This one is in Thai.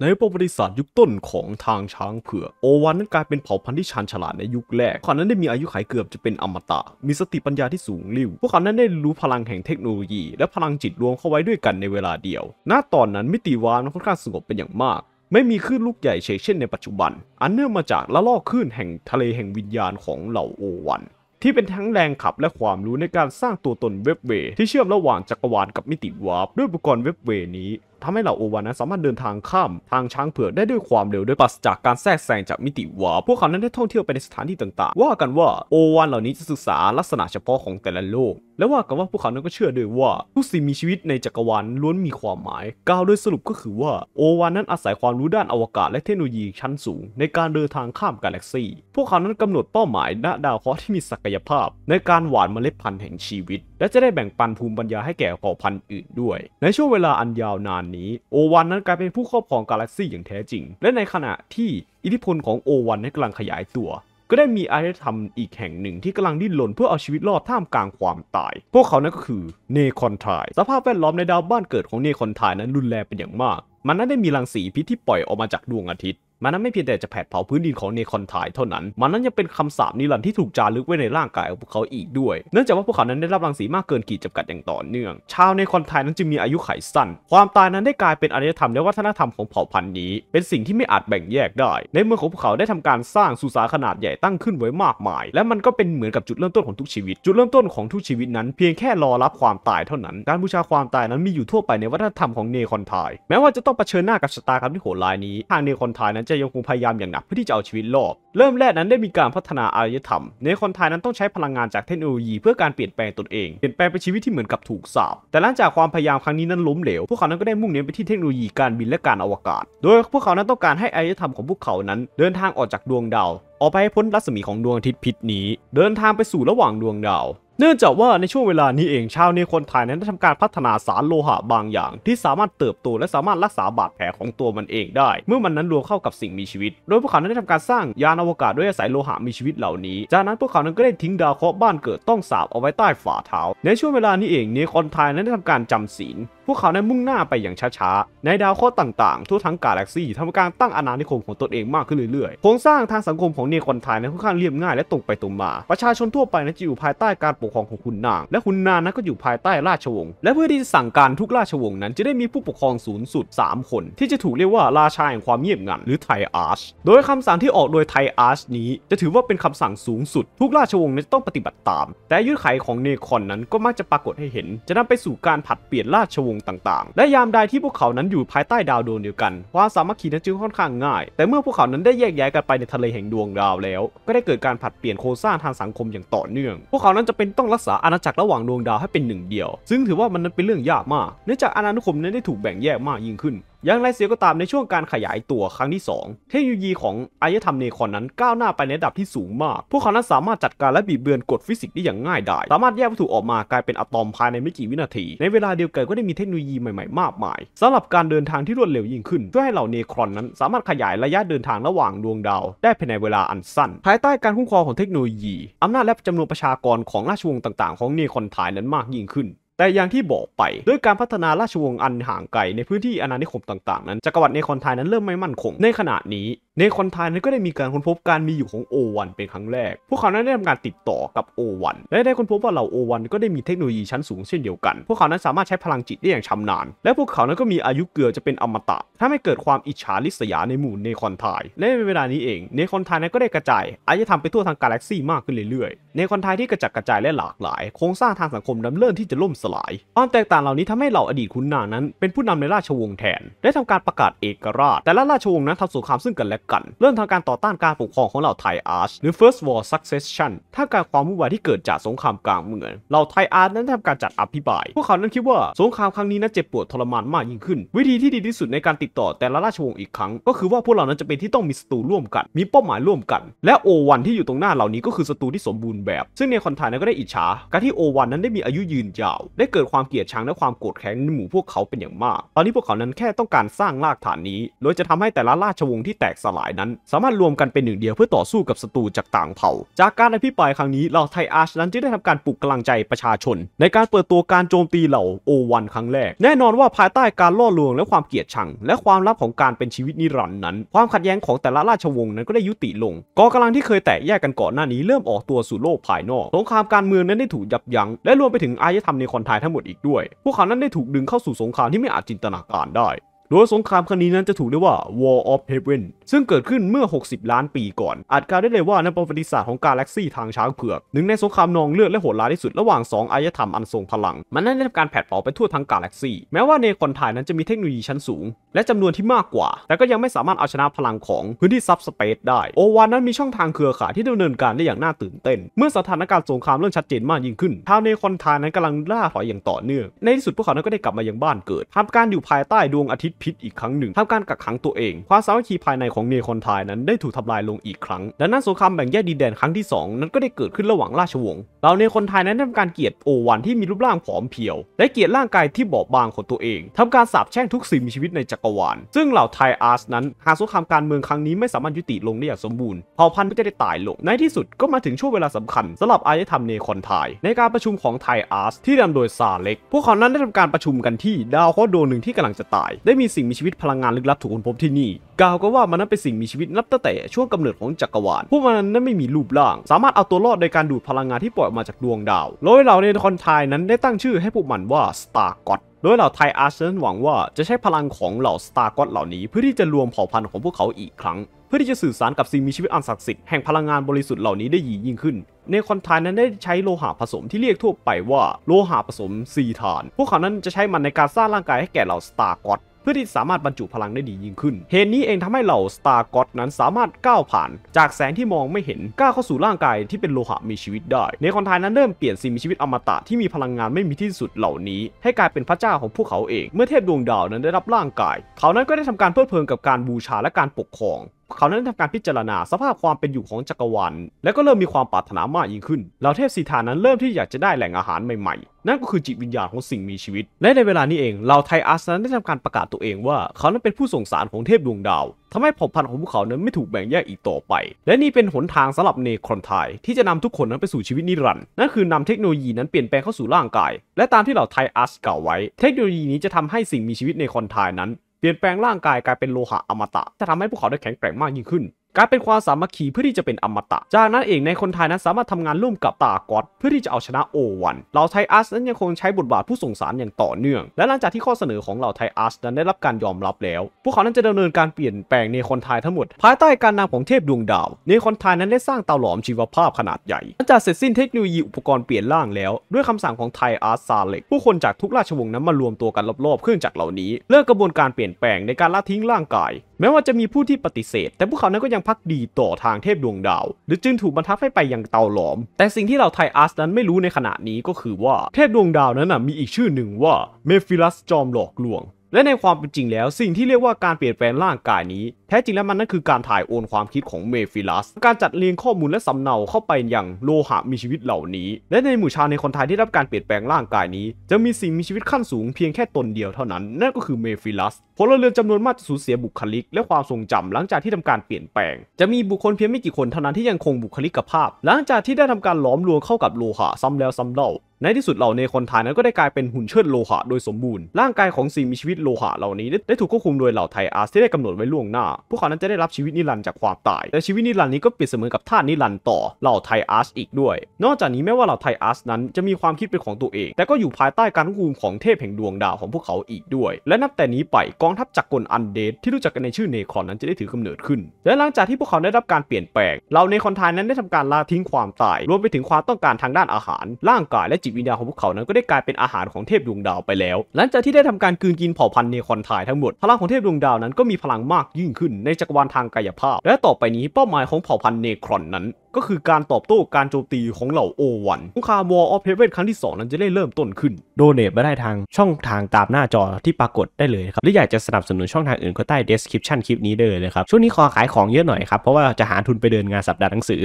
ในประวัติศาสตร์ยุคต้นของทางช้างเผือกโอวันนั้นกลายเป็นเผ่าพันธุ์ที่ชาญฉลาดในยุคแรกเขานั้นได้มีอายุขัยเกือบจะเป็นอมตะ มีสติปัญญาที่สูงริ้วพวกเขานั้นได้รู้พลังแห่งเทคโนโลยีและพลังจิตรวมเข้าไว้ด้วยกันในเวลาเดียว ณ ตอนนั้นมิติวานค่อนข้างสงบเป็นอย่างมาก ไม่มีคลื่นลูกใหญ่เช่นในปัจจุบัน อันเนื่องมาจากละลอกคลื่นแห่งทะเลแห่งวิญญาณของเหล่าโอวัน ที่เป็นทั้งแรงขับและความรู้ในการสร้างตัวตนเว็บเวที่เชื่อมระหว่างจักรวาลกับมิติวาร์ปด้วยอุปกรณ์เว็บเวนี้ทำให้เหล่าโอวานั้นสามารถเดินทางข้ามทางช้างเผือกได้ด้วยความเร็วโดยปัสจากการแทรกแซงจากมิติวา พวกเขานั้นได้ท่องเที่ยวไปในสถานที่ต่างๆ ว่ากันว่าโอวานเหล่านี้จะศึกษาลักษณะเฉพาะของแต่ละโลก และว่ากันว่าพวกเขานั้นก็เชื่อด้วยว่าทุกสิ่งมีชีวิตในจักรวาลล้วนมีความหมายกล่าวโดยสรุปก็คือว่าโอวานนั้นอาศัยความรู้ด้านอวกาศและเทคโนโลยีชั้นสูงในการเดินทางข้ามกาแล็กซีพวกเขานั้นกำหนดเป้าหมายณดาวเคราะห์ที่มีศักยภาพในการหว่านเมล็ดพันธุ์แห่งชีวิตและจะได้แบ่งปันภูมิปัญญาให้แก่เผ่าพันธุ์อื่นด้วย ในช่วงเวลาอันยาวนานันี้โอวันนั้นกลายเป็นผู้ครอบครองกาแล็กซี่อย่างแท้จริง และในขณะที่อิทธิพลของโอวันนั้นกำลังขยายตัว ก็ได้มีอารยธรรมอีกแห่งหนึ่งที่กำลังดิ้นรนเพื่อเอาชีวิตรอดท่ามกลางความตาย พวกเขานั้นก็คือเนคอนทายสภาพแวดล้อมในดาวบ้านเกิดของเนคอนทายนั้นรุนแรงเป็นอย่างมาก มันนั้นได้มีรังสีพิษที่ปล่อยออกมาจากดวงอาทิตย์มันนั้นไม่เพียงแต่จะแผดเผาพื้นดินของเนคอนทายเท่านั้น มันนั้นยังเป็นคำสาปนิรันดร์ที่ถูกจารึกไว้ในร่างกายของพวกเขาอีกด้วย เนื่องจากว่าพวกเขานั้นได้รับรังสีมากเกินขีดจำกัดอย่างต่อเนื่อง ชาวเนคอนทายนั้นจึงมีอายุไขสั้น ความตายนั้นได้กลายเป็นอารยธรรมและวัฒนธรรมของเผ่าพันธุ์นี้ เป็นสิ่งที่ไม่อาจแบ่งแยกได้ ในเมืองของพวกเขาได้ทำการสร้างสุสานขนาดใหญ่ตั้งขึ้นไว้มากมาย และมันก็เป็นเหมือนกับจุดเริ่มต้นของทุกชีวิต จุดเริ่มต้นของทุกชีวิตนั้น เพียงแค่รอรับความตายเท่านั้นการบูชาความตายนั้นมีอยู่ทั่วไปในวัฒนธรรมของเนคอนทายแม้ว่าจะต้องเผชิญหน้ากับชะตากรรมที่โหดร้ายนี้ทางเนคอนทายนั้นจะยังคงพยายามอย่างหนักเพื่อที่จะเอาชีวิตรอดเริ่มแรกนั้นได้มีการพัฒนาอารยธรรม ในคนไทยนั้นต้องใช้พลังงานจากเทคโนโลยีเพื่อการเปลี่ยนแปลงตนเอง เปลี่ยนแปลงไปชีวิตที่เหมือนกับถูกสาบแต่หลังจากความพยายามครั้งนี้นั้นล้มเหลว พวกเขานั้นก็ได้มุ่งเน้นไปที่เทคโนโลยีการบินและการอวกาศ โดยพวกเขานั้นต้องการให้อารยธรรมของพวกเขานั้น เดินทางออกจากดวงดาวออกไปให้พ้นรัศมีของดวงอาทิตย์พิษนี้ เดินทางไปสู่ระหว่างดวงดาวเนื่องจากว่าในช่วงเวลานี้เอง ชาวเนคนไทยนั้นได้ทำการพัฒนาสารโลหะบางอย่าง ที่สามารถเติบโตและสามารถรักษาบาดแผลของตัวมันเองได้ เมื่อมันนั้นรวมเข้ากับสิ่งมีชีวิต โดยพวกเขาได้ทำการสร้างยานอวกาศด้วยอาศัยโลหะมีชีวิตเหล่านี้ จากนั้นพวกเขานั้นก็ได้ทิ้งดาวเคราะห์บ้านเกิดต้องสาบเอาไว้ใต้ฝ่าเท้า ในช่วงเวลานี้เองเนคนไทยนั้นได้ทำการจำศีลพวกเขาได้นมุ่งหน้าไปอย่างช้าๆ ในดาวโคตต่างๆ ทั่วทั้งกาแล็กซี่ทำการตั้งอาณานิคมของตนเองมากขึ้นเรื่อยๆ โครงสร้างทางสังคมของเนคอนไทยนั้นค่อนข้างเรียบง่ายและตรงไปตรงมา ประชาชนทั่วไปนั้นจะอยู่ภายใต้การปกครองของคุณนาง และคุณนางนั้นก็อยู่ภายใต้ราชวงศ์ และเพื่อที่จะสั่งการทุกราชวงศ์นั้นจะได้มีผู้ปกครองสูงสุด 3 คน ที่จะถูกเรียกว่าราชาแห่งความเงียบงันหรือไทอาร์ชโดยคำสั่งที่ออกโดยไทอาร์ชนี้ จะถือว่าเป็นคำสั่งสูงสุด ทุกราชวงศ์นั้นต้องปฏิบัติตาม แต่ยุทธไขของเนคอนนั้นก็มักจะปรากฏให้เห็น จะนำไปสู่การผัดเปลี่ยนราชวงงต่างๆและยามใดที่พวกเขานั้นอยู่ภายใต้ดาวดวงเดียวกันความสามัคคีนั้นจึงค่อนข้างง่าย แต่เมื่อพวกเขานั้นได้แยกย้ายกันไปในทะเลแห่งดวงดาวแล้ว ก็ได้เกิดการผัดเปลี่ยนโครงสร้างทางสังคมอย่างต่อเนื่อง พวกเขานั้นจะเป็นต้องรักษาอาณาจักรระหว่างดวงดาวให้เป็นหนึ่งเดียว ซึ่งถือว่ามันนั้นเป็นเรื่องยากมาก เนื่องจากอาณานิคมนั้นได้ถูกแบ่งแยกมากยิ่งขึ้นอย่างไรเสียก็ตามในช่วงการขยายตัวครั้งที่ 2 เทคโนโลยีของอายธรรมเนคอนนั้นก้าวหน้าไปในระดับที่สูงมาก พวกเขานั้นสามารถจัดการและบีบเบือนกฎฟิสิกส์ได้อย่างง่ายดายสามารถแยกวัตถุออกมากลายเป็นอะตอมภายในไม่กี่วินาที ในเวลาเดียวกันก็ได้มีเทคโนโลยีใหม่ๆมากมายสำหรับการเดินทางที่รวดเร็วยิ่งขึ้นเพื่อให้เหล่าเนครอนนั้นสามารถขยายระยะเดินทางระหว่างดวงดาวได้ภายในเวลาอันสั้น ภายใต้การคุ้มครองของเทคโนโลยีอำนาจและจำนวนประชากรของราชวงศ์ต่างๆ ของเนคอนทายนั้นมากยิ่งขึ้นแต่อย่างที่บอกไป ด้วยการพัฒนาราชวงศ์อันห่างไกล ในพื้นที่อาณานิคมต่าง ๆนั้น จักรวรรดินคอนไทยนั้นเริ่มไม่มั่นคงในขณะนี้ในคอนทานนั้นก็ได้มีการค้นพบการมีอยู่ของโอวันเป็นครั้งแรก พวกเขานั้นได้ทำการติดต่อกับโอวันและได้ค้นพบว่าเหล่าโอวันก็ได้มีเทคโนโลยีชั้นสูงเช่นเดียวกัน พวกเขานั้นสามารถใช้พลังจิตได้อย่างชำนาญ และพวกเขานั้นก็มีอายุเกือบจะเป็นอมตะถ้าไม่เกิดความอิจฉาริษยาในหมู่เนคอนทายและในเวลานี้เองเนคอนทายนั้นก็ได้กระจายอารยธรรมไปทั่วทางกาแล็กซี่มากขึ้นเรื่อยๆ เนคอนทายที่กระจัดกระจายและหลากหลายโครงสร้างทางสังคมนั้นเริ่มที่จะล่มสลายความแตกต่างเหล่านี้ทำให้เหล่าอดีตขุนนางนั้น เป็นผู้นำในราชวงศ์แทนได้ทำการประกาศเอกราช แต่ละราชวงศ์นั้นทำสงครามซึ่งกันและกันเริ่มทางการต่อต้านการปกครองของเหล่าไทอาร์ชหรือ First War Succession ท่ามกลางความวุ่นวายที่เกิดจากสงครามกลางเมืองเหล่าไทอาร์ชนั้นทำการจัดอภิบาย พวกเขานั้นคิดว่าสงครามครั้งนี้นั้นเจ็บปวดทรมานมากยิ่งขึ้น วิธีที่ดีที่สุดในการติดต่อแต่ละราชวงศ์อีกครั้ง ก็คือว่าพวกเรานั้นจะเป็นที่ต้องมีศัตรูร่วมกัน มีเป้าหมายร่วมกัน และโอวัน ที่อยู่ตรงหน้าเหล่านี้ก็คือศัตรูที่สมบูรณ์แบบ ซึ่งในคอนทายนั้นก็ได้อิจฉาการที่โอวันนั้นได้มีอายุยืนยาว ได้เกิดความเกลียดชังและความโกรธแค้นในหมู่พวกเขาเป็นอย่างมากตอนนี้พวกเขานั้นแค่ต้องการสร้างรากฐานนี้ โดยจะทำให้แต่ละราชวงศ์ที่แตกสลลายนั้นสามารถรวมกันเป็นหนึ่งเดียวเพื่อต่อสู้กับศัตรูจากต่างเผ่า จากการอภิปรายครั้งนี้เหล่าไทอาร์ชนั้นจึงได้ทำการปลุกกำลังใจประชาชน ในการเปิดตัวการโจมตีเหล่าโอวันครั้งแรก แน่นอนว่าภายใต้การล่อลวงและความเกลียดชัง และความลับของการเป็นชีวิตนิรันดร์นั้น ความขัดแย้งของแต่ละราชวงศ์นั้นก็ได้ยุติลง กองกำลังที่เคยแตกแยกกันก่อนหน้านี้ เริ่มออกตัวสู่โลกภายนอก สงครามการเมืองนั้นได้ถูกยับยั้งและรวมไปถึงอารยธรรมในคอนไทยทั้งหมดอีกด้วย พวกเขานั้นได้ถูกดึงเข้าสู่สงครามที่ไม่อาจจินตนาการได้โดยสงครามครั้งนี้นั้นจะถูกเรียกว่า War of Heaven ซึ่งเกิดขึ้นเมื่อ 60 ล้านปีก่อน อาจกล่าวได้เลยว่านั้นเป็นประวัติศาสตร์ของกาแล็กซี่ทางช้างเผือก หนึ่งในสงครามนองเลือดและโหดร้ายที่สุดระหว่าง 2 อารยธรรมอันทรงพลัง มันนั้นได้ทการแผดเผาไปทั่วทั้งกาแล็กซี่แม้ว่าเนคอนทายนั้นจะมีเทคโนโลยีชั้นสูง และ จำนวนที่มากกว่า แต่ก็ยังไม่สามารถเอาชนะพลังของพื้นที่ซับสเปซได้โอวานนั้นมีช่องทางเครือข่ายที่ดำเนินการได้อย่างน่าตื่นเต้น เมื่อสถานการณ์สงครามเริ่มชัดเจนมากยิ่งขึ้นชาวเนคอนทายนั้นกำลังล่าถอยอย่างต่อเนื่องในที่สุดพวกเขานั้นก็ได้กลับมายังบ้านเกิด ทำการอยู่ภายใต้ดวงอาทิตพิษอีกครั้งหนึ่งทำการกักขังตัวเอง ความสามัคคีภายในของเนคอนทายนั้น ได้ถูกทำลายลงอีกครั้งดังนั้นสงครามแบ่งแยกดินแดนครั้งที่ 2 นั้นก็ได้เกิดขึ้นระหว่างราชวงศ์เหล่าเนคอนทายนั้นทำการเกียดโอวันที่มีรูปร่างผอมเพรียว และเกียดร่างกายที่บอบบางของตัวเองทำการสาปแช่งทุกสิ่งมีชีวิตในจักรวาลซึ่งเหล่าไทอาร์สนั้นหากสงครามการเมืองครั้งนี้ไม่สามารถยุติลงได้อย่างสมบูรณ์เผ่าพันธุ์ก็จะได้ตายลงในที่สุดก็มาถึงช่วงเวลาสำคัญสำหรับอารยธรรมเนคอนไทยในการประชุมของไทอาร์สที่นำโดยซาเล็กพวกเขานั้นได้ทำการประชุมกันที่ดาวโครดวงหนึ่งที่กำลังจะตายได้มีีสิ่งมีชีวิตพลังงานลึกลับถูกค้นพบที่นี่กล่าวก็ว่ามันนั้นเป็นสิ่งมีชีวิตนับตั้งแต่ช่วงกำเนิดของจักรวาล พวกมันนั้นไม่มีรูปร่าง สามารถเอาตัวรอดโดยการดูดพลังงานที่ปล่อยออกมาจากดวงดาวโดยเหล่าในคอนทายนั้นได้ตั้งชื่อให้พวกมันว่าสตาร์กอตโดยเหล่าไทอาร์เซนหวังว่าจะใช้พลังของเหล่าสตาร์กอตเหล่านี้เพื่อที่จะรวมเผ่าพันธุ์ของพวกเขาอีกครั้งเพื่อที่จะสื่อสารกับสิ่งมีชีวิตอันศักดิ์สิทธิ์แห่งพลังงานบริสุทธิ์เหล่านี้ได้ยิ่งขึ้นในคอนทานนั้นได้ใช้โลหะผสมที่เรียกทั่วไปว่าโลหะผสมซีทาน พวกเขานั้นจะใช้มันในการสร้างร่างกายให้แก่เหล่าสตาร์กอตพื่อที่สามารถบรรจุพลังได้ดียิ่งขึ้น เหตุนี้เองทำให้เหล่าสตาร์ก็อตนั้นสามารถก้าวผ่าน จากแสงที่มองไม่เห็นก้าวเข้าสู่ร่างกายที่เป็นโลหะมีชีวิตได้ ในคอนทายนั้นเริ่มเปลี่ยนสิ่งมีชีวิตอมตะที่มีพลังงานไม่มีที่สุดเหล่านี้ ให้กลายเป็นพระเจ้าของพวกเขาเอง เมื่อเทพดวงดาวนั้นได้รับร่างกาย เขานั้นก็ได้ทำการเพลิดเพลินกับการบูชาและการปกครองเขาเริ่มทำการพิจารณาสภาพความเป็นอยู่ของจักรวาลและก็เริ่มมีความปรารถนามากยิ่งขึ้นเหล่าเทพสีทานั้นเริ่มที่อยากจะได้แหล่งอาหารใหม่ๆ นั่นก็คือจิตวิญญาณของสิ่งมีชีวิต และในเวลานี้เองเหล่าไทอัสนั้นได้ทำการประกาศตัวเองว่าเขานั้นเป็นผู้ส่งสารของเทพดวงดาวทำให้ผ่พันธุ์ของพวกเขานั้นไม่ถูกแบ่งแยกอีกต่อไป และนี่เป็นหนทางสำหรับเนครอนไทที่จะนำทุกคนนั้นไปสู่ชีวิตนิรันดร์นั่นคือนำเทคโนโลยีนั้นเปลี่ยนแปลงเข้าสู่ร่างกาย และตามที่เหล่าไทอัสกล่าวไว้เทคโนโลยีนี้จะทำให้สิ่งมีชีวิตในคอนไทนั้นเปลี่ยนแปลงร่างกายกลายเป็นโลหะอมตะจะทำให้พวกเขาได้แข็งแกร่งมากยิ่งขึ้นการเป็นความสามัคคีเพื่อที่จะเป็นอมตะ จากนั้นเองในคนไทยนั้นสามารถทำงานร่วมกับตากอดเพื่อที่จะเอาชนะโอวันเราไทอาร์สนั้นยังคงใช้บทบาทผู้ส่งสารอย่างต่อเนื่อง และหลังจากที่ข้อเสนอของเราไทอาร์สนั้นได้รับการยอมรับแล้ว พวกเขานั้นจะดำเนินการเปลี่ยนแปลงในคนไทยทั้งหมด ภายใต้การนำของเทพดวงดาว ในคนไทยนั้นได้สร้างเตาหลอมชีวภาพขนาดใหญ่ หลังจากเสร็จสิ้นเทคโนโลยีอุปกรณ์เปลี่ยนร่างแล้ว ด้วยคำสั่งของไทอาร์สซาเล็ก ผู้คนจากทุกราชวงศ์นั้นมารวมตัวกันรอบๆเครื่องจักรเหล่านี้เลิกกระบวนการเปลี่ยนแปลงในการละทิ้งร่างกาย แม้ว่าจะมีผู้ที่ปฏิเสธ แต่พวกเขานั้นก็ยังพักดีต่อทางเทพดวงดาว หรือจึงถูกบัรทับให้ไปยังเตาหลอม แต่สิ่งที่เราไทอัสนั้นไม่รู้ในขณะนี้ก็คือว่า เทพดวงดาวนั้นมีอีกชื่อหนึ่งว่าเมฟิลัสจอมหลอกลวงและในความเป็นจริงแล้วสิ่งที่เรียกว่าการเปลี่ยนแปลงร่างกายนี้ แท้จริงแล้วมันนั่นคือการถ่ายโอนความคิดของเมฟิลัสการจัดเรียงข้อมูลและสำเนาเข้าไปอย่างโลหะมีชีวิตเหล่านี้ และในหมู่ชาวในคนไทยที่รับการเปลี่ยนแปลงร่างกาย นี้จะมีสิ่งมีชีวิตขั้นสูงเพียงแค่ตนเดียวเท่านั้น นั่นก็คือเมฟิลัสพลเรือนจำนวนมากจะสูญเสียบุคลิกและความทรงจำหลังจากที่ทำการเปลี่ยนแปลง จะมีบุคคลเพียงไม่กี่คนเท่านั้นที่ยังคงบุคลิกภาพ หลังจากที่ได้ทำการหลอมรวมเข้ากับโลหะซ้ำแล้วซ้าเล่าในที่สุดเหล่าเนคอนทายนั้นก็ได้กลายเป็นหุ่นเชิดโลหะโดยสมบูรณ์ร่างกายของสิ่งมีชีวิตโลหะเหล่านี้ได้ถูกควบคุมโดยเหล่าไทอาร์สที่ได้กำหนดไว้ล่วงหน้า พวกเขานั้นจะได้รับชีวิตนิรันดร์จากความตายแต่ชีวิตนิรันดร์นี้ก็เปรียบเสมือนกับท่านิรันดร์ต่อเหล่าไทอาร์สอีกด้วยนอกจากนี้แม้ว่าเหล่าไทอาร์สนั้นจะมีความคิดเป็นของตัวเองแต่ก็อยู่ภายใต้การควบคุมของเทพแห่งดวงดาวของพวกเขาอีกด้วย และนับแต่นี้ไปกองทัพจักรกลอันเดดที่รู้จักกันในชื่อเนคอนนั้นจะได้ถือกำเนิดขึ้น และหลังจากที่พวกเขาได้รับการเปลี่ยนแปลงเหล่าเนคอนทายนั้นได้ทำการลาทิ้งความตาย รวมไปถึงความต้องการทางด้านอาหาร ร่างกายและจิตวิญญาณของพวกเขานั้นก็ได้กลายเป็นอาหารของเทพดวงดาวไปแล้ว หลังจากที่ได้ทำการกืนกินเผ่าพันธุ์เนคอนทายทั้งหมด พลังของเทพดวงดาวนั้นก็มีพลังมากยิ่งขึ้นในจักรวาลทางกายภาพ และต่อไปนี้เป้าหมายของเผ่าพันธุ์เนครอนนั้นก็คือการตอบโต้การโจมตีของเหล่าโอวันสงครามวอลออฟเฮเวนครั้งที่ 2 นั้นจะได้เริ่มต้นขึ้น โดเนทมาได้ทางช่องทางตามหน้าจอที่ปรากฏได้เลยครับ หรืออยากจะสนับสนุนช่องทางอื่นก็ใต้เดสคริปชันคลิปนี้เลยนะครับ ช่วงนี้ขอขายของเยอะหน่อยครับ เพราะว่าจะหาทุนไปเดินงานสัปดาห์หนังสือ